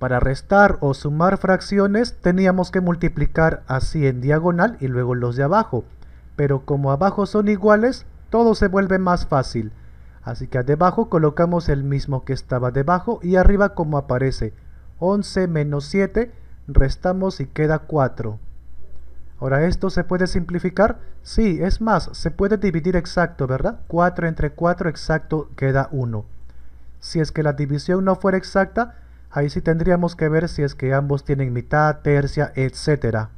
Para restar o sumar fracciones teníamos que multiplicar así en diagonal y luego los de abajo. Pero como abajo son iguales, todo se vuelve más fácil. Así que debajo colocamos el mismo que estaba debajo y arriba como aparece. 11 menos 7, restamos y queda 4. Ahora, ¿esto se puede simplificar? Sí, es más, se puede dividir exacto, ¿verdad? 4 entre 4 exacto queda 1. Si es que la división no fuera exacta, Ahí sí tendríamos que ver si es que ambos tienen mitad, tercia, etcétera.